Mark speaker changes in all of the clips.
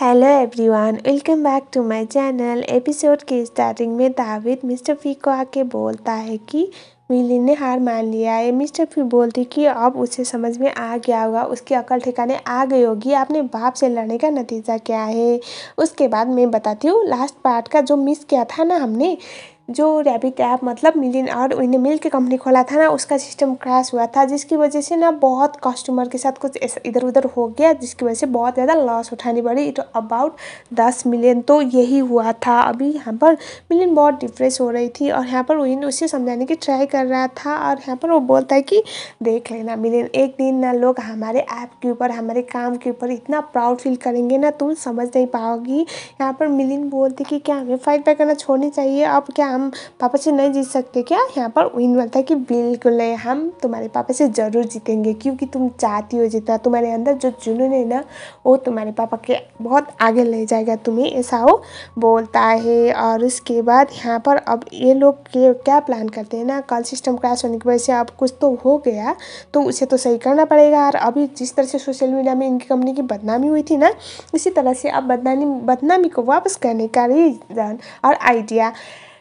Speaker 1: Hello everyone welcome back to my channel episode के starting में David mister फी को आके बोलता है कि मिली ने हार मान लिया है मिस्टर फी बोलती कि अब उसे समझ में आ गया होगा उसकी अकल ठिकाने आ गई होगी आपने बाप से लड़ने का नतीजा क्या है उसके बाद मैं बताती हूँ लास्ट पार्ट का जो मिस किया था ना हमने जो रैबिट ऐप मतलब मिलिन और उन्हें मिल के कंपनी खोला था ना उसका सिस्टम क्रैश हुआ था जिसकी वजह से ना बहुत कस्टमर के साथ कुछ इधर उधर हो गया जिसकी वजह से बहुत ज़्यादा लॉस उठानी पड़ी इट अबाउट दस मिलियन तो यही हुआ था अभी यहाँ पर मिलिन बहुत डिप्रेस हो रही थी और यहाँ पर उन्हें उसे समझाने की ट्राई कर रहा था और यहाँ पर वो बोलता है कि देख लेना मिलिन एक दिन ना लोग हमारे ऐप के ऊपर हमारे काम के ऊपर इतना प्राउड फील करेंगे ना तुम समझ नहीं पाओगी यहाँ पर मिलिन बोलती कि क्या हमें फाइट बैक करना छोड़नी चाहिए अब क्या हम पापा से नहीं जीत सकते क्या यहाँ पर विन बोलता है कि बिल्कुल नहीं हम तुम्हारे पापा से ज़रूर जीतेंगे क्योंकि तुम चाहती हो जितना तुम्हारे अंदर जो जुनून है ना वो तुम्हारे पापा के बहुत आगे ले जाएगा तुम्हें ऐसा वो बोलता है और उसके बाद यहाँ पर अब ये लोग क्या प्लान करते हैं ना कल सिस्टम क्रैश होने की वजह से अब कुछ तो हो गया तो उसे तो सही करना पड़ेगा और अभी जिस तरह से सोशल मीडिया में इनकी कंपनी की बदनामी हुई थी ना इसी तरह से अब बदनामी बदनामी को वापस करने का रीज़न और आइडिया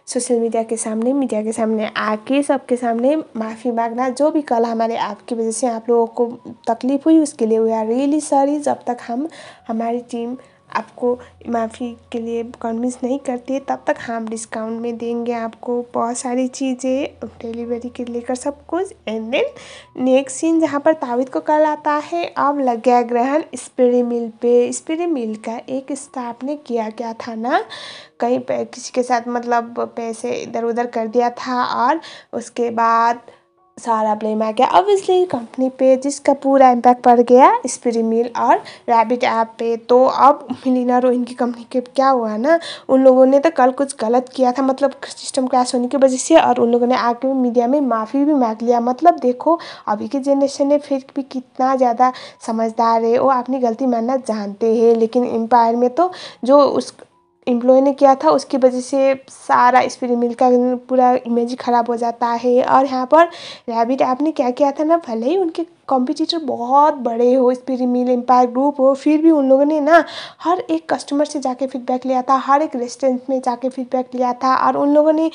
Speaker 1: सोशल मीडिया के सामने मीडिया के सामने आके सबके सामने माफ़ी मांगना जो भी कल हमारे आपकी वजह से आप लोगों को तकलीफ़ हुई उसके लिए वी आर रियली सॉरी जब तक हम हमारी टीम आपको माफ़ी के लिए कन्विंस नहीं करती है तब तक हम डिस्काउंट में देंगे आपको बहुत सारी चीज़ें डिलीवरी के लेकर सब कुछ एंड देन नेक्स्ट सीन जहाँ पर ताविद को कल आता है अब लग गया ग्रहण स्प्रे मिल पे स्प्रे मिल का एक स्टाफ ने किया क्या था ना कहीं किसी के साथ मतलब पैसे इधर उधर कर दिया था और उसके बाद सारा ब्लेम आ गया ऑब्वियसली कंपनी पे जिसका पूरा इम्पैक्ट पड़ गया स्प्री मिल और रैबिट ऐप पे तो अब मिलीना रोहिन की कंपनी के क्या हुआ ना उन लोगों ने तो कल कुछ गलत किया था मतलब सिस्टम क्रैश होने की वजह से और उन लोगों ने भी मीडिया में माफ़ी भी मांग लिया मतलब देखो अभी की जनरेशन ने फिर भी कितना ज़्यादा समझदार है वो अपनी गलती मानना जानते हैं लेकिन एम्पायर में तो जो उस एम्प्लॉय ने किया था उसकी वजह से सारा स्पिरिट मिल का पूरा इमेज ही ख़राब हो जाता है और यहाँ पर रैबिट ऐप ने क्या किया था ना भले ही उनके कॉम्पिटिटर बहुत बड़े हो स्पिरी मिल एम्पायर ग्रुप हो फिर भी उन लोगों ने ना हर एक कस्टमर से जाके फीडबैक लिया था हर एक रेस्टोरेंट में जाके फीडबैक लिया था और उन लोगों ने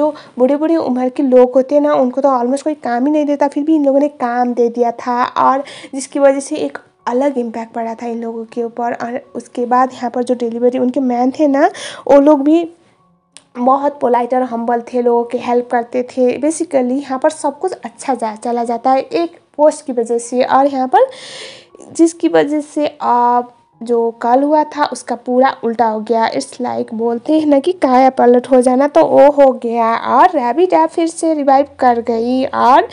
Speaker 1: जो बूढ़े बूढ़े उम्र के लोग होते हैं ना उनको तो ऑलमोस्ट कोई काम ही नहीं देता फिर भी इन लोगों ने काम दे दिया था और जिसकी वजह से एक अलग इम्पैक्ट पड़ा था इन लोगों के ऊपर और उसके बाद यहाँ पर जो डिलीवरी उनके मैन थे ना वो लोग भी बहुत पोलाइट और हम्बल थे लोगों की हेल्प करते थे बेसिकली यहाँ पर सब कुछ अच्छा जा चला जाता है एक पोस्ट की वजह से और यहाँ पर जिसकी वजह से आप जो कल हुआ था उसका पूरा उल्टा हो गया इट्स लाइक बोलते हैं ना कि काया पलट हो जाना तो वो हो गया और रैबिट ऐप फिर से रिवाइव कर गई और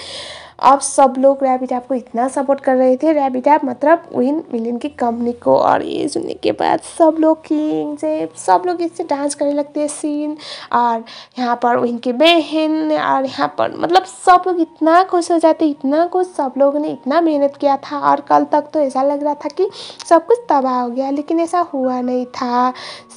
Speaker 1: आप सब लोग रैबिट ऐप को इतना सपोर्ट कर रहे थे रैबिट ऐप मतलब विन मिलियन की कंपनी को और ये सुनने के बाद सब लोग किंग से सब लोग इससे डांस करने लगते हैं सीन और यहाँ पर विन की बहन और यहाँ पर मतलब सब लोग इतना खुश हो जाते इतना कुछ सब लोगों ने इतना मेहनत किया था और कल तक तो ऐसा लग रहा था कि सब कुछ तबाह हो गया लेकिन ऐसा हुआ नहीं था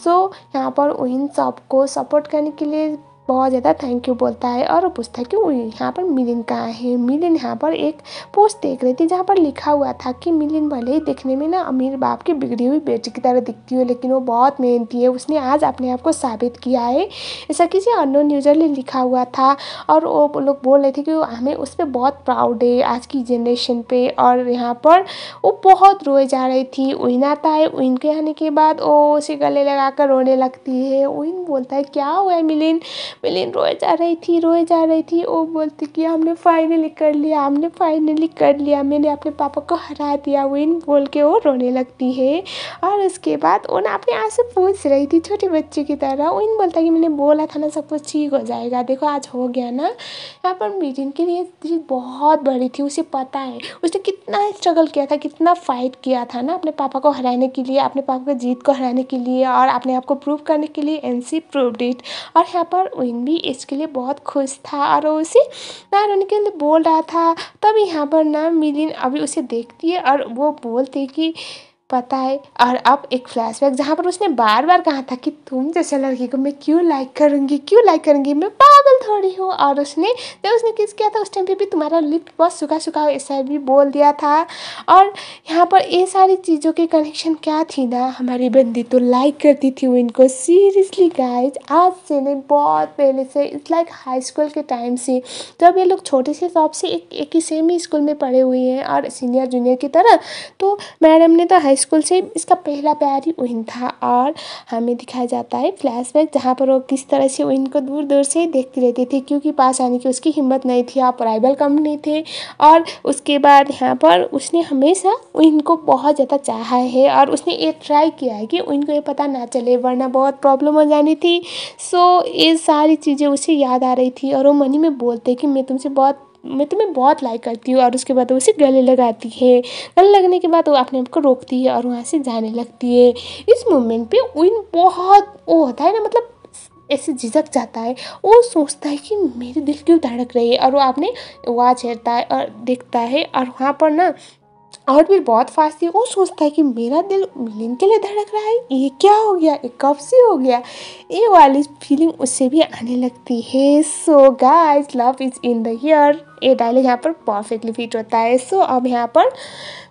Speaker 1: सो यहाँ पर विन सबको सपोर्ट करने के लिए बहुत ज़्यादा थैंक यू बोलता है और पूछता है कि यहाँ पर मिलिन कहाँ है मिलिन यहाँ पर एक पोस्ट देख रही थी जहाँ पर लिखा हुआ था कि मिलिन भले ही देखने में ना अमीर बाप की बिगड़ी हुई बेटी की तरह दिखती है लेकिन वो बहुत मेहनती है उसने आज अपने आप को साबित किया है ऐसा किसी अनोन यूजर ने लिखा हुआ था और वो लोग बोल रहे थे कि हमें उस पर बहुत प्राउड है आज की जनरेशन पे और यहाँ पर वो बहुत रोए जा रही थी उइन आता है उइन के आने के बाद वो उसे गले लगा कर रोने लगती है उइन बोलता है क्या हुआ है मिलिन मिलिन रोए जा रही थी रोए जा रही थी वो बोलती कि हमने फाइनली कर लिया हमने फाइनली कर लिया मैंने अपने पापा को हरा दिया विन बोल के वो रोने लगती है और उसके बाद वो ना अपने आंसू पूछ रही थी छोटे बच्चे की तरह विन बोलता कि मैंने बोला था ना सब कुछ ठीक हो जाएगा देखो आज हो गया ना यहाँ पर मीटिंग के लिए चीज़ बहुत बड़ी थी उसे पता है उसने कितना स्ट्रगल किया था कितना फाइट किया था ना अपने पापा को हराने के लिए अपने पापा को जीत को हराने के लिए और अपने आप को प्रूव करने के लिए एन सी प्रूव डिट और यहाँ पर विन दिन भी इसके लिए बहुत खुश था और उसे नारायण के लिए बोल रहा था तब यहाँ पर ना मिलिन अभी उसे देखती है और वो बोलती है कि पता है और अब एक फ्लैशबैक जहाँ पर उसने बार बार कहा था कि तुम जैसे लड़की को मैं क्यों लाइक करूँगी क्यों लाइक करूँगी मैं पागल थोड़ी हूँ और उसने जब उसने किस किया था उस टाइम पे भी तुम्हारा लिप बहुत सूखा सूखा हो ऐसा भी बोल दिया था और यहाँ पर ये सारी चीज़ों के कनेक्शन क्या थी ना हमारी बंदी तो लाइक करती थी वो इनको सीरियसली गाइज आज से नहीं बहुत पहले से इट्स लाइक हाई स्कूल के टाइम से जब ये लोग छोटे से शॉप से एक एक ही सेम ही स्कूल में पढ़े हुए हैं और सीनियर जूनियर की तरह तो मैडम ने तो हाई हाई स्कूल से इसका पहला प्यार ही विन था और हमें दिखाया जाता है फ्लैशबैक जहाँ पर वो किस तरह से विन को दूर दूर से देखती रहती थी क्योंकि पास आने की उसकी हिम्मत नहीं थी आप राइवल नहीं थे और उसके बाद यहाँ पर उसने हमेशा विन को बहुत ज़्यादा चाहा है और उसने ये ट्राई किया है कि विन को ये पता ना चले वरना बहुत प्रॉब्लम हो जानी थी सो ये सारी चीज़ें उसे याद आ रही थी और वो मनी में बोलते कि मैं तुमसे बहुत मैं तुम्हें बहुत लाइक करती हूँ और उसके बाद वो उसे गले लगाती है गले लगने के बाद वो अपने आप को रोकती है और वहाँ से जाने लगती है इस मोमेंट पे विन बहुत वो होता है ना मतलब ऐसे झिझक जाता है वो सोचता है कि मेरे दिल क्यों धड़क रही है और वो अपने वॉच हेरता है और देखता है और वहाँ पर ना और फिर बहुत फास्ट थी वो सोचता है कि मेरा दिल मिलन के लिए धड़क रहा है ये क्या हो गया ये कब से हो गया ये वाली फीलिंग उससे भी आने लगती है so guys love is in the air ये डायलॉग यहाँ पर परफेक्टली फिट होता है सो अब यहाँ पर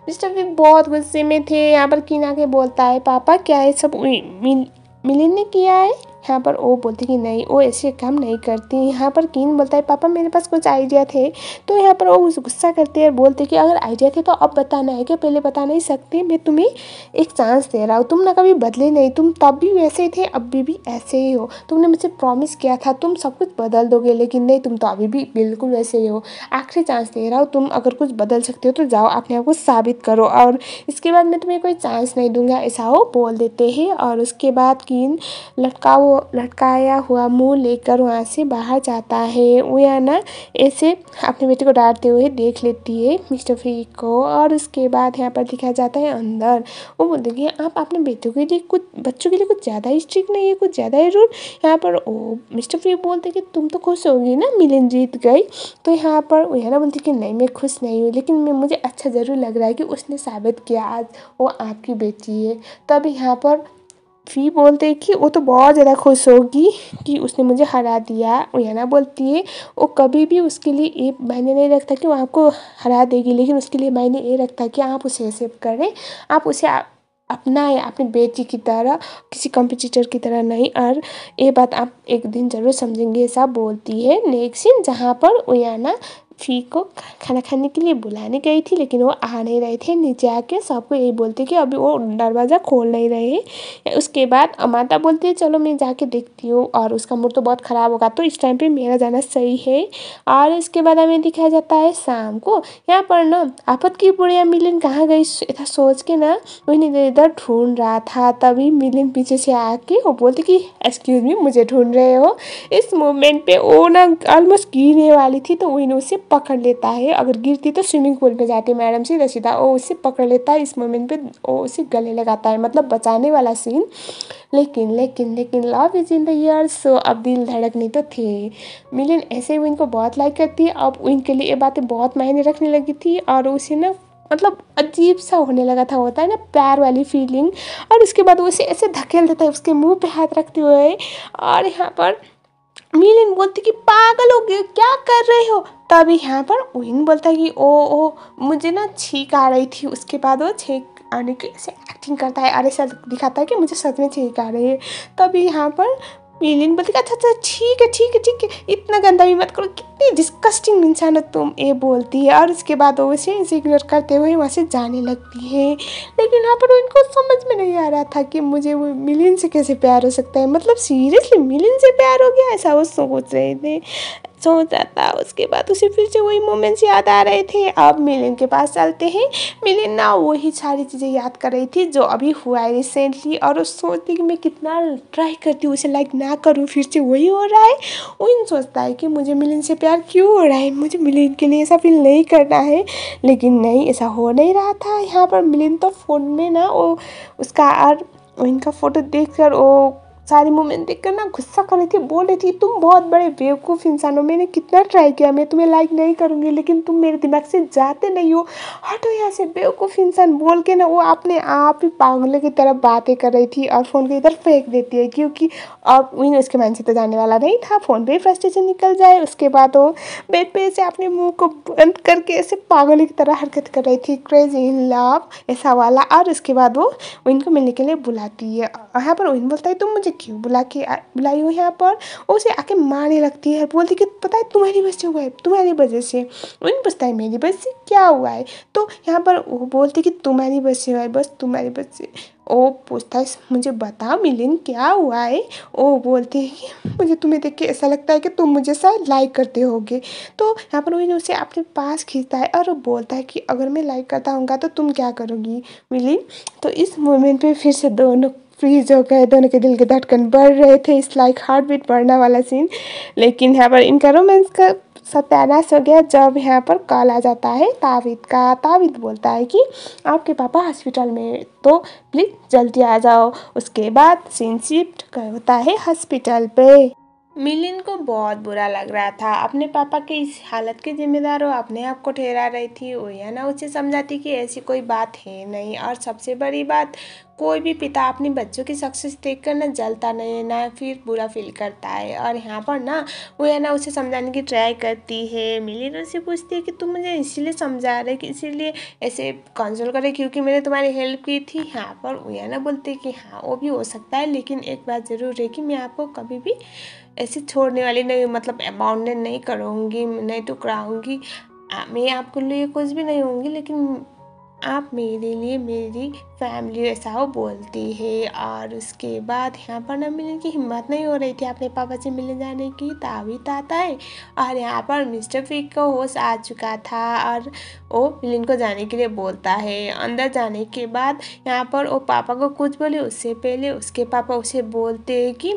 Speaker 1: मिस्टर भी बहुत गुस्से में थे यहाँ पर किन के बोलता है पापा क्या है सब मिल मिलिन ने किया है यहाँ पर ओ बोलती कि नहीं वो ऐसे काम नहीं करती यहाँ पर कीन बोलता है पापा मेरे पास कुछ आइडिया थे तो यहाँ पर वो गुस्सा करती है और बोलती कि अगर आइडिया थे तो अब बताना है कि पहले बता नहीं सकते मैं तुम्हें एक चांस दे रहा हूँ तुम ना कभी बदले नहीं तुम तब भी वैसे ही थे अब भी, भी ऐसे ही हो तुमने मुझसे प्रॉमिस किया था तुम सब कुछ बदल दोगे लेकिन नहीं तुम तो अभी भी बिल्कुल वैसे ही हो आखिरी चांस दे रहा हो तुम अगर कुछ बदल सकते हो तो जाओ अपने आप को साबित करो और इसके बाद मैं तुम्हें कोई चांस नहीं दूंगा ऐसा हो बोल देते हैं और उसके बाद कीन लटका वो लटकाया हुआ मुंह लेकर वहाँ से बाहर जाता है ना ऐसे अपने बेटे को डांटते हुए देख लेती है मिस्टर फ्री को और उसके बाद यहाँ पर दिखाया जाता है अंदर वो बोलते हैं कि आप अपने बेटे के लिए कुछ बच्चों के लिए कुछ ज़्यादा ही स्ट्रिक नहीं है कुछ ज़्यादा ही रूल यहाँ पर ओ मिस्टर फ्री बोलते कि तुम तो खुश होगी ना मिलन जीत गई तो यहाँ पर ना बोलती कि नहीं मैं खुश नहीं हूँ लेकिन मैं मुझे अच्छा ज़रूर लग रहा है कि उसने साबित किया आज वो आपकी बेटी है तब यहाँ पर फी बोलते हैं कि वो तो बहुत ज़्यादा खुश होगी कि उसने मुझे हरा दिया याना बोलती है वो कभी भी उसके लिए ये मायने नहीं रखता कि वो आपको हरा देगी लेकिन उसके लिए मायने ये रखता कि आप उसे एक्सेप्ट करें आप उसे है अपनी बेटी की तरह किसी कॉम्पिटिटर की तरह नहीं और ये बात आप एक दिन ज़रूर समझेंगे ऐसा बोलती है नेक्स्ट सीन जहाँ पर ओयाना फी को खाना खाने के लिए बुलाने गई थी लेकिन वो आ नहीं रहे थे नीचे आके सबको यही बोलते कि अभी वो दरवाज़ा खोल नहीं रहे उसके बाद अमाता बोलती है चलो मैं जाके देखती हूँ और उसका मूड तो बहुत ख़राब होगा तो इस टाइम पे मेरा जाना सही है और इसके बाद हमें दिखाया जाता है शाम को यहाँ पर ना आपत की बुढ़िया मिलिन कहाँ गई ऐसा सोच के ना वही इधर इधर ढूंढ रहा था तभी मिलिन पीछे से आके वो बोलती कि एक्सक्यूज़ मी मुझे ढूंढ रहे हो इस मोमेंट पर वो ना ऑलमोस्ट गिरने वाली थी तो वही उसे पकड़ लेता है अगर गिरती तो स्विमिंग पूल में जाती है मैडम सीधा सीधा वो उसे पकड़ लेता है इस मोमेंट पे वो उसे गले लगाता है मतलब बचाने वाला सीन लेकिन लेकिन लेकिन love is in the air so अब दिल धड़कने तो थे मिलिन ऐसे विन को बहुत लाइक करती है अब उनके लिए ये बातें बहुत मायने रखने लगी थी और उसे ना मतलब अजीब सा होने लगा था होता है ना प्यार वाली फीलिंग और उसके बाद उसे ऐसे धकेल देता है उसके मुंह पे हाथ रखते हुए और यहाँ पर मिलिन बोलती कि पागल हो गए क्या कर रहे हो तभी यहाँ पर विंग बोलता है कि ओ ओ मुझे ना छींक आ रही थी उसके बाद वो छींक आने की ऐसे एक्टिंग करता है अरे ऐसा दिखाता है कि मुझे सच में छींक आ रही है तभी यहाँ पर मिलिन बोलती अच्छा अच्छा ठीक है ठीक है ठीक है इतना गंदा भी मत करो कितनी डिस्कस्टिंग इंसान हो तुम ये बोलती है और उसके बाद वो उसे इग्नोर करते हुए वहाँ से जाने लगती है लेकिन यहाँ पर उनको समझ में नहीं आ रहा था कि मुझे वो मिलिन से कैसे प्यार हो सकता है मतलब सीरियसली मिलिन से प्यार हो गया ऐसा वो सोच रहे थे सोच रहा था उसके बाद उसे फिर से वही मोमेंट्स याद आ रहे थे अब मिलिन के पास चलते हैं मिलिन ना वही सारी चीज़ें याद कर रही थी जो अभी हुआ है रिसेंटली और उस सोचती कि मैं कितना ट्राई करती हूँ उसे लाइक ना करूँ फिर से वही हो रहा है उन सोचता है कि मुझे मिलिन से प्यार क्यों हो रहा है मुझे मिलिन के लिए ऐसा फील नहीं करना है लेकिन नहीं ऐसा हो नहीं रहा था यहाँ पर मिलिन तो फ़ोन में ना वो उसका और इनका फ़ोटो देखकर वो सारे मोमेंट देख कर ना गुस्सा कर रही थी बोल रही थी तुम बहुत बड़े बेवकूफ़ इंसान हो मैंने कितना ट्राई किया मैं तुम्हें लाइक नहीं करूँगी लेकिन तुम मेरे दिमाग से जाते नहीं हो हटो यहाँ से बेवकूफ़ इंसान बोल के ना वो अपने आप ही पागलों की तरफ बातें कर रही थी और फ़ोन को इधर फेंक देती है क्योंकि अब इन उसके मन से तो जाने वाला नहीं था फ़ोन पर फ्रस्ट्रेशन निकल जाए उसके बाद वो बेड पर ऐसे अपने मुँह को बंद करके ऐसे पागलों की तरह हरकत कर रही थी क्रेज इन लव ऐसा वाला और उसके बाद वो इनको मिलने के लिए बुलाती है यहाँ पर विन बोलता है तुम मुझे क्यों बुला के बुलाई हूँ यहाँ पर और उसे आके मारने लगती है बोलती कि पता है तुम्हारी वजह से हुआ है तुम्हारी वजह से उन पूछता है मेरी वजह से क्या हुआ है तो यहाँ पर वो बोलती कि तुम्हारी वजह से हुआ है बस तुम्हारी वजह से ओ पूछता है मुझे बताओ मिलिन क्या हुआ है ओ बोलते हैं कि मुझे तुम्हें देख के ऐसा लगता है कि तुम मुझे शायद लाइक करते होगे तो यहाँ पर मिलिन उसे अपने पास खींचता है और बोलता है कि अगर मैं लाइक करता हूँ तो तुम क्या करोगी मिलिन तो इस मोमेंट पे फिर से दोनों फ्रीज हो गए दोनों के दिल के धड़कन बढ़ रहे थे इस लाइक हार्ट बीट बढ़ने वाला सीन लेकिन यहाँ पर इनका रोमांस का सत्यानाश हो गया जब यहाँ पर कॉल आ जाता है ताविद का ताविद बोलता है कि आपके पापा हॉस्पिटल में तो प्लीज़ जल्दी आ जाओ उसके बाद सीन शिफ्ट होता है हॉस्पिटल पे मिलिन को बहुत बुरा लग रहा था अपने पापा के इस हालत के जिम्मेदार हो अपने आप को ठहरा रही थी वो या ना उसे समझाती कि ऐसी कोई बात है नहीं और सबसे बड़ी बात कोई भी पिता अपने बच्चों की सक्सेस देख कर ना जलता नहीं है ना फिर बुरा फील करता है और यहाँ पर ना वो है ना उसे समझाने की ट्राई करती है ना उसे पूछती है कि तुम मुझे इसीलिए समझा रहे कि इसीलिए ऐसे कंसोल करे क्योंकि मैंने तुम्हारी हेल्प की थी यहाँ पर वो है ना बोलते कि हाँ वो भी हो सकता है लेकिन एक बात ज़रूर है कि मैं आपको कभी भी ऐसे छोड़ने वाली नहीं मतलब अबाउंडेड नहीं करूँगी नहीं टुकराऊँगी मैं आपके लिए कुछ भी नहीं होंगी लेकिन आप मेरे लिए मेरी फैमिली ऐसा हो बोलती है और उसके बाद यहाँ पर ना मिलने की हिम्मत नहीं हो रही थी अपने पापा से मिलने जाने की ताबित आता है और यहाँ पर मिस्टर फिक को होश आ चुका था और वो मिलिन को जाने के लिए बोलता है अंदर जाने के बाद यहाँ पर वो पापा को कुछ बोले उससे पहले उसके पापा उसे बोलते हैं कि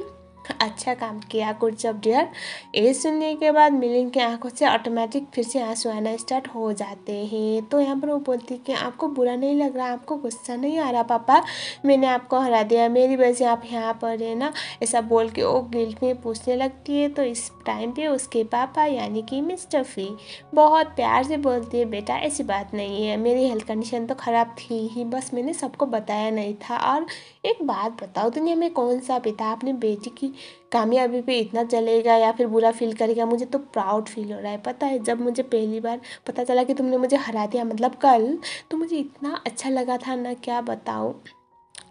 Speaker 1: अच्छा काम किया गुड जॉब डियर ये सुनने के बाद मिलिंद के आंखों से ऑटोमेटिक फिर से आंसू आना स्टार्ट हो जाते हैं तो यहाँ पर वो बोलती कि आपको बुरा नहीं लग रहा आपको गुस्सा नहीं आ रहा पापा मैंने आपको हरा दिया मेरी वजह से आप यहाँ पर है ना ऐसा बोल के वो गिल्ट में पूछने लगती है तो इस टाइम पे उसके पापा यानी कि मिस्टर फी बहुत प्यार से बोलती है बेटा ऐसी बात नहीं है मेरी हेल्थ कंडीशन तो ख़राब थी ही बस मैंने सबको बताया नहीं था और एक बात बताओ दुनिया में कौन सा पिता अपने बेटी की कामयाबी पे इतना चलेगा या फिर बुरा फील करेगा मुझे तो प्राउड फील हो रहा है पता है जब मुझे पहली बार पता चला कि तुमने मुझे हरा दिया मतलब कल तो मुझे इतना अच्छा लगा था ना क्या बताओ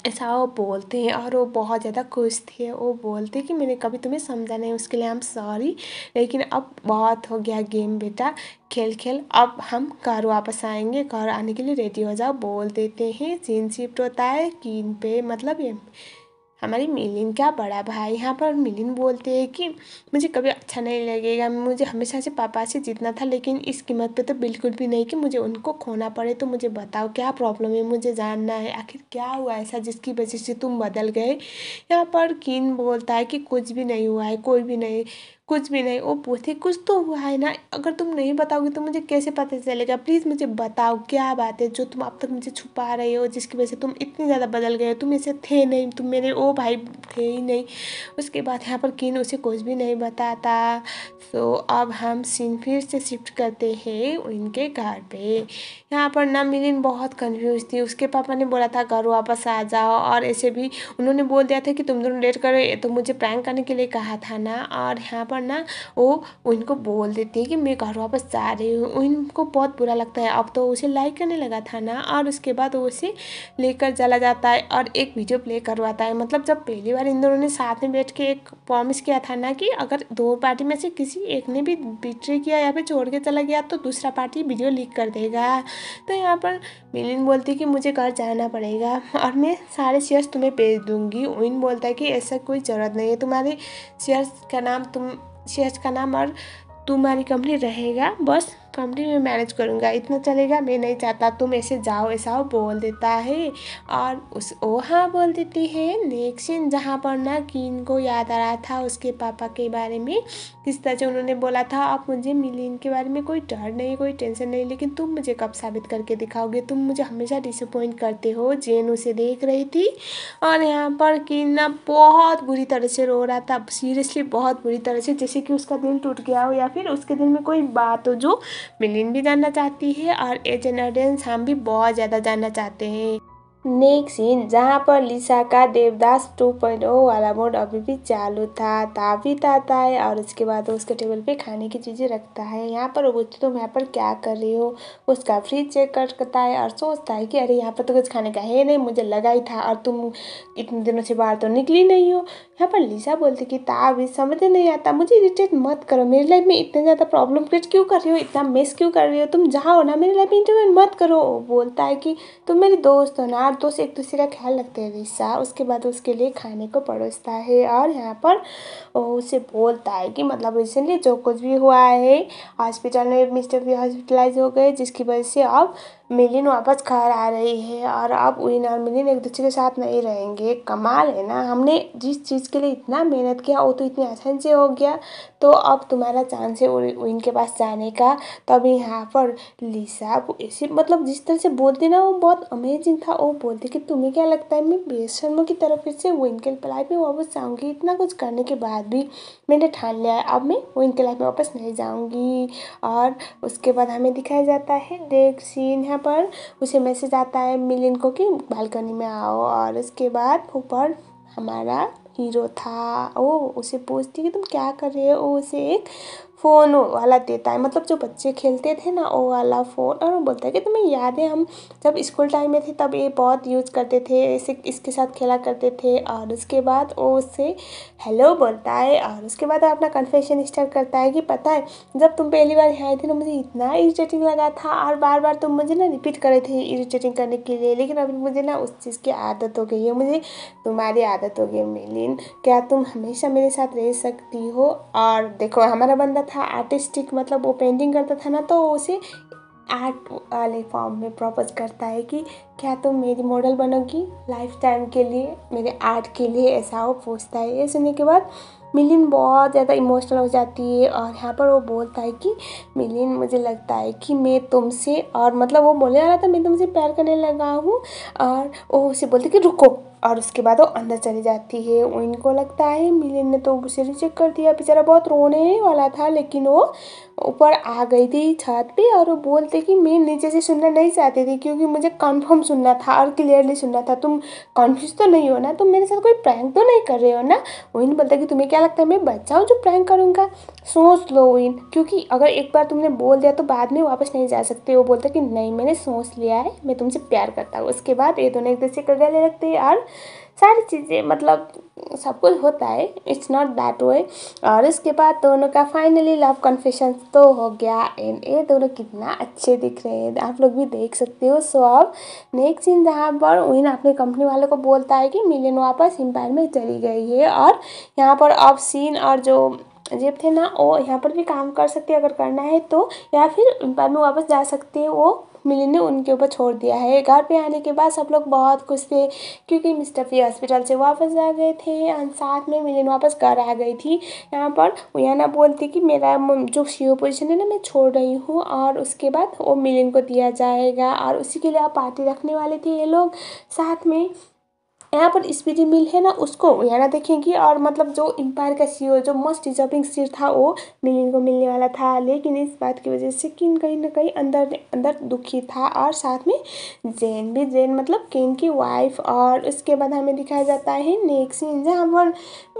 Speaker 1: ऐसा वो बोलते हैं और वो बहुत ज़्यादा खुश थे वो बोलते कि मैंने कभी तुम्हें समझा नहीं उसके लिए हम सॉरी लेकिन अब बहुत हो गया गेम बेटा खेल खेल अब हम घर वापस आएंगे घर आने के लिए रेडी हो जाओ बोल देते हैं सीन शिफ्ट होता है किन पे मतलब ये हमारी मिलिन क्या बड़ा भाई यहाँ पर मिलिन बोलते हैं कि मुझे कभी अच्छा नहीं लगेगा मुझे हमेशा से पापा से जीतना था लेकिन इस कीमत पे तो बिल्कुल भी नहीं कि मुझे उनको खोना पड़े तो मुझे बताओ क्या प्रॉब्लम है मुझे जानना है आखिर क्या हुआ ऐसा जिसकी वजह से तुम बदल गए यहाँ पर किन बोलता है कि कुछ भी नहीं हुआ है कोई भी नहीं कुछ भी नहीं वो बोलते कुछ तो हुआ है ना अगर तुम नहीं बताओगे तो मुझे कैसे पता चलेगा प्लीज़ मुझे बताओ क्या बात है जो तुम अब तक मुझे छुपा रहे हो जिसकी वजह से तुम इतने ज़्यादा बदल गए हो तुम ऐसे थे नहीं तुम मेरे ओ भाई थे ही नहीं उसके बाद यहाँ पर किन उसे कुछ भी नहीं बताता तो अब हम सीन फिर से शिफ्ट करते हैं उनके घर पे यहाँ पर ना मिलिन बहुत कन्फ्यूज थी उसके पापा ने बोला था घर वापस आ जाओ और ऐसे भी उन्होंने बोल दिया था कि तुम दोनों लेट करो तो मुझे प्रैंक करने के लिए कहा था ना और यहाँ पर वरना वो उनको बोल देती है कि मैं घर वापस जा रही हूँ उनको बहुत बुरा लगता है अब तो उसे लाइक करने लगा था ना और उसके बाद वो उसे लेकर चला जाता है और एक वीडियो प्ले करवाता है मतलब जब पहली बार इन दोनों ने साथ में बैठ के एक प्रॉमिस किया था ना कि अगर दो पार्टी में से किसी एक ने भी बिट्री किया या फिर छोड़ के चला गया तो दूसरा पार्टी वीडियो लीक कर देगा तो यहाँ पर मिलिन बोलती है कि मुझे घर जाना पड़ेगा और मैं सारे शेयर्स तुम्हें भेज दूंगी उन बोलता है कि ऐसा कोई ज़रूरत नहीं है तुम्हारे शेयर्स का नाम तुम शेयर्स का नाम और तुम्हारी कंपनी रहेगा बस कंपनी में मैनेज करूँगा इतना चलेगा मैं नहीं चाहता तुम ऐसे जाओ ऐसा हो बोल देता है और उस ओ हाँ बोल देती है नेक्स्ट सीन जहाँ पर ना किन को याद आ रहा था उसके पापा के बारे में किस तरह से उन्होंने बोला था अब मुझे मिलिन के बारे में कोई डर नहीं कोई टेंशन नहीं लेकिन तुम मुझे कब साबित करके दिखाओगे तुम मुझे हमेशा डिसअपॉइंट करते हो जेन उसे देख रही थी और यहाँ पर किन ना बहुत बुरी तरह से रो रहा था सीरियसली बहुत बुरी तरह से जैसे कि उसका दिल टूट गया हो या फिर उसके दिल में कोई बात हो जो मिलिन भी जानना चाहती है और एज एन ऑडियंस हम भी बहुत ज़्यादा जानना चाहते हैं नेक्स्ट सीन जहाँ पर लिसा का देवदास 2.0 वाला मोड अभी भी चालू था ताबीत आता है और उसके बाद उसके टेबल पे खाने की चीज़ें रखता है यहाँ पर वो पूछती तुम यहाँ पर क्या कर रही हो उसका फ्रिज चेक करता है और सोचता है कि अरे यहाँ पर तो कुछ खाने का है नहीं मुझे लगा ही था और तुम इतने दिनों से बाहर तो निकली नहीं हो यहाँ पर लिसा बोलती कि ताबीत समझ नहीं आता मुझे इरिटेट मत करो मेरी लाइफ में इतने ज़्यादा प्रॉब्लम क्रिएट क्यों कर रही हो इतना मिस क्यों कर रही हो तुम जाओ ना मेरी लाइफ में इंटरव्यू मत करो बोलता है कि तुम मेरी दोस्त हो ना यार से एक दूसरे का ख्याल रखते हैं रिश्ता उसके बाद उसके लिए खाने को परोसता है और यहाँ पर उसे बोलता है कि मतलब रिसेंटली जो कुछ भी हुआ है हॉस्पिटल में मिस्टर भी हॉस्पिटलाइज हो गए जिसकी वजह से अब मिलिन वापस घर आ रही है और अब उन और मिलिन एक दूसरे के साथ नहीं रहेंगे कमाल है ना हमने जिस चीज़ के लिए इतना मेहनत किया वो तो इतनी आसान से हो गया तो अब तुम्हारा चांस है उन के पास जाने का तब यहाँ पर लिसा ऐसे मतलब जिस तरह से बोलते ना वो बहुत अमेजिंग था वो बोलते कि तुम्हें क्या लगता है मैं बेशर्मों की तरफ से विन के लाइफ में वापस जाऊँगी इतना कुछ करने के बाद भी मैंने ठान लिया अब मैं विन के लाइफ में वापस नहीं जाऊँगी और उसके बाद हमें दिखाया जाता है देख सीन है यहाँ पर उसे मैसेज आता है मिलिन को कि बालकनी में आओ और उसके बाद ऊपर हमारा हीरो था ओ उसे पूछती कि तुम क्या कर रहे हो वो उसे एक फ़ोन वाला देता है मतलब जो बच्चे खेलते थे ना वो वाला फ़ोन और वो बोलता है कि तुम्हें याद है हम जब स्कूल टाइम में थे तब ये बहुत यूज़ करते थे ऐसे इसके साथ खेला करते थे और उसके बाद वो उससे हेलो बोलता है और उसके बाद अपना कन्फेशन स्टार्ट करता है कि पता है जब तुम पहली बार यहाँ आए थे ना तो मुझे इतना इरीटेटिंग लगा था और बार बार तुम मुझे ना रिपीट करे थे इरीटेटिंग करने के लिए लेकिन अभी मुझे ना उस चीज़ की आदत हो गई है मुझे तुम्हारी आदत हो गई है मेलिन क्या तुम हमेशा मेरे साथ रह सकती हो और देखो हमारा बंदा था आर्टिस्टिक मतलब वो पेंटिंग करता था ना तो उसे आर्ट वाले फॉर्म में प्रपोज करता है कि क्या तुम तो मेरी मॉडल बनोगी लाइफ टाइम के लिए मेरे आर्ट के लिए ऐसा वो पूछता है ये सुनने के बाद मिलिन बहुत ज़्यादा इमोशनल हो जाती है और यहाँ पर वो बोलता है कि मिलिन मुझे लगता है कि मैं तुमसे और मतलब वो बोलने वाला था मैं तुमसे प्यार करने लगा हूँ और वो उसे बोलते कि रुको और उसके बाद वो अंदर चली जाती है इनको लगता है मिलिन ने तो उसे रिजेक्ट कर दिया बेचारा बहुत रोने वाला था लेकिन वो ऊपर आ गई थी छत पे और वो बोलते कि मैं नीचे से सुनना नहीं चाहती थी क्योंकि मुझे कंफर्म सुनना था और क्लियरली सुनना था तुम कन्फ्यूज तो नहीं हो ना तुम मेरे साथ कोई प्रैंक तो नहीं कर रहे हो ना वही बोलता कि तुम्हें क्या लगता है मैं बच्चा हूँ जो प्रैंक करूँगा सोच लो इन क्योंकि अगर एक बार तुमने बोल दिया तो बाद में वापस नहीं जा सकते वो बोलता कि नहीं मैंने सोच लिया है मैं तुमसे प्यार करता हूँ उसके बाद ये दोनों एक दूसरे को गले लगते हैं और सारी चीज़ें मतलब सब कुछ होता है इट्स नॉट दैट वे और इसके बाद दोनों का फाइनली लव कन्फेशन तो हो गया एंड ये दोनों कितना अच्छे दिख रहे हैं आप लोग भी देख सकते हो सो अब नेक्स्ट सीन जहाँ पर उन अपने कंपनी वालों को बोलता है कि मिलियन वापस एम्पायर में चली गई है और यहाँ पर अब सीन और जो जेब थे ना वो यहाँ पर भी काम कर सकती है अगर करना है तो या फिर एम्पायर में वापस जा सकते हैं वो मिली ने उनके ऊपर छोड़ दिया है घर पे आने के बाद सब लोग बहुत खुश थे क्योंकि मिस्टर फी हॉस्पिटल से वापस आ गए थे एंड साथ में मिलिन वापस घर आ गई थी यहाँ पर यहाँ ना बोलती कि मेरा जो सीओ पोजिशन है ना मैं छोड़ रही हूँ और उसके बाद वो मिलिन को दिया जाएगा और उसी के लिए आप पार्टी रखने वाले थे ये लोग साथ में यहाँ पर स्पीडी मिल है ना उसको यहाँ देखेंगे और मतलब जो एम्पायर का सी जो मोस्ट डिजर्विंग सीट था वो मिलिन को मिलने वाला था लेकिन इस बात की वजह से किन कहीं ना कहीं अंदर अंदर दुखी था और साथ में जैन भी जैन मतलब किन की वाइफ और उसके बाद हमें दिखाया जाता है नेक्स्ट सीन जहाँ पर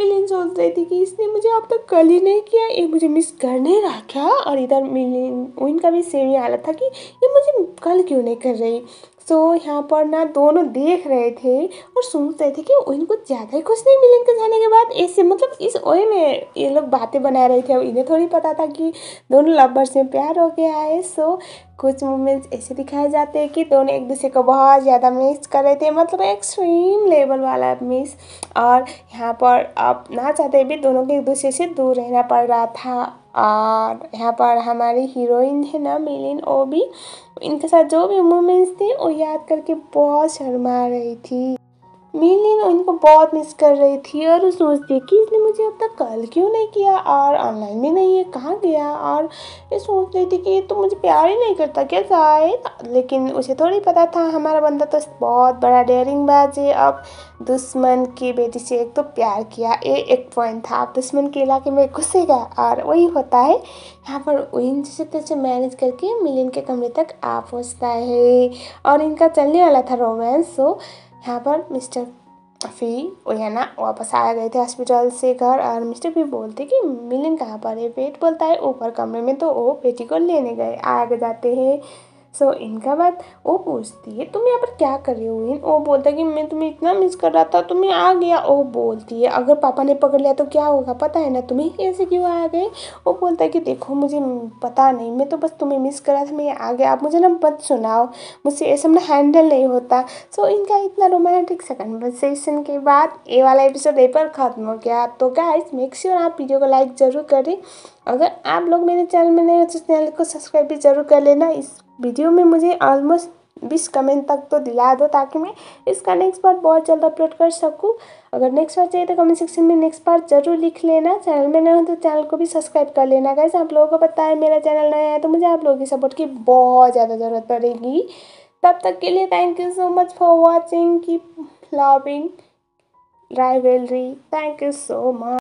Speaker 1: मिलिन सोच रही थी कि इसने मुझे अब तक कल ही नहीं किया ये मुझे मिस कर नहीं रखा और इधर मिलिन उनका भी सेम ही हालत था कि ये मुझे कल क्यों नहीं कर रही सो तो यहाँ पर ना दोनों देख रहे थे और सोच रहे थे कि इनको ज़्यादा ही कुछ नहीं मिले इनके जाने के बाद ऐसे मतलब इस ओए में ये लोग बातें बना रहे थे अब इन्हें थोड़ी पता था कि दोनों लवर्स में प्यार हो गया है सो कुछ मोमेंट्स ऐसे दिखाए जाते हैं कि दोनों एक दूसरे को बहुत ज़्यादा मिस कर रहे थे मतलब एक्सट्रीम लेवल वाला मिस और यहाँ पर अब ना चाहते भी दोनों के एक दूसरे से दूर रहना पड़ रहा था और यहाँ पर हमारी हीरोइन है ना मिलिन ओ भी इनके साथ जो भी मोमेंट्स थे वो याद करके बहुत शर्मा रही थी मिलिन उनको बहुत मिस कर रही थी और सोचती कि इसने मुझे अब तक कॉल क्यों नहीं किया और ऑनलाइन भी नहीं है कहाँ गया और ये सोच रही थी कि ये तो मुझे प्यार ही नहीं करता क्या शायद लेकिन उसे थोड़ी पता था हमारा बंदा तो बहुत बड़ा डेयरिंग बाज है अब दुश्मन की बेटी से एक तो प्यार किया ये एक पॉइंट था अब दुश्मन के इलाके में घुसेगा और वही होता है यहाँ पर इन जैसे तैसे मैनेज करके मिलिन के कमरे तक आ पहुँचता है और इनका चलने वाला था रोमांस सो यहाँ पर मिस्टर फ़ी और याना वापस आ गए थे हॉस्पिटल से घर और मिस्टर भी बोलते कि मिलन कहाँ पर है पेट बोलता है ऊपर कमरे में तो वो पेटी को लेने गए आगे जाते हैं सो so, इनका बात वो पूछती है तुम यहाँ पर क्या कर रही हो इन वो बोलता है कि मैं तुम्हें इतना मिस कर रहा था तुम्हें आ गया वो बोलती है अगर पापा ने पकड़ लिया तो क्या होगा पता है ना तुम्हें ऐसे क्यों आ गए वो बोलता है कि देखो मुझे पता नहीं मैं तो बस तुम्हें मिस कर रहा था मैं आ गया आप मुझे ना मत सुनाओ मुझसे ऐसा ना हैंडल नहीं होता सो so, इनका इतना रोमांटिक सा कन्वर्सेशन के बाद ये वाला एपिसोड ए पर ख़त्म हो गया तो इस मेक श्योर आप वीडियो को लाइक ज़रूर करें अगर आप लोग मेरे चैनल में नहीं हो तो चैनल को सब्सक्राइब भी ज़रूर कर लेना इस वीडियो में मुझे ऑलमोस्ट बीस कमेंट तक तो दिला दो ताकि मैं इसका नेक्स्ट पार्ट बहुत जल्द अपलोड कर सकूँ अगर नेक्स्ट पार्ट चाहिए तो कमेंट सेक्शन में नेक्स्ट पार्ट जरूर लिख लेना चैनल में नया हो तो चैनल को भी सब्सक्राइब कर लेना कैसे आप लोगों को पता है मेरा चैनल नया है तो मुझे आप लोगों की सपोर्ट की बहुत ज़्यादा ज़रूरत पड़ेगी तब तक के लिए thank you so much for watching की loving rivalry. Thank you so much